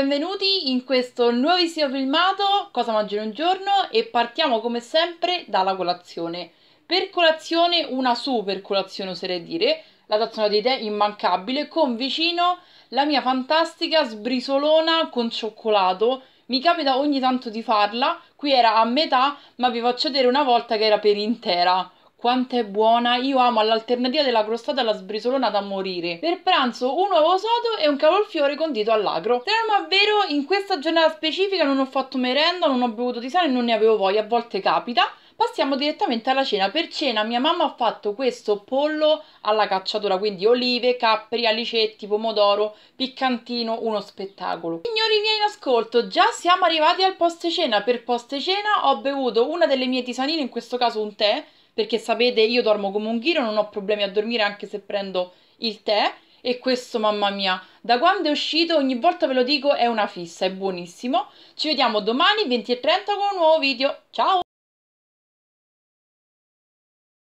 benvenuti in questo nuovissimo filmato Cosa mangiare un giorno e partiamo come sempre dalla colazione. Per colazione una super colazione oserei dire, la tazzona di tè immancabile con vicino la mia fantastica sbrisolona con cioccolato. Mi capita ogni tanto di farla, qui era a metà ma vi faccio vedere una volta che era per intera quanto è buona. Io amo all'alternativa della crostata alla sbrisolona da morire. Per pranzo un uovo sodo e un cavolfiore condito all'agro. Se non vero, in questa giornata specifica non ho fatto merenda, non ho bevuto tisane e non ne avevo voglia, a volte capita. Passiamo direttamente alla cena. Per cena mia mamma ha fatto questo pollo alla cacciatura, quindi olive, capperi, alicetti, pomodoro, piccantino, uno spettacolo. Signori miei in ascolto, già siamo arrivati al post cena. Per post cena ho bevuto una delle mie tisanine, in questo caso un tè, perché sapete io dormo come un ghiro, non ho problemi a dormire anche se prendo il tè e questo mamma mia da quando è uscito ogni volta ve lo dico è una fissa, è buonissimo. Ci vediamo domani 20.30 con un nuovo video, ciao!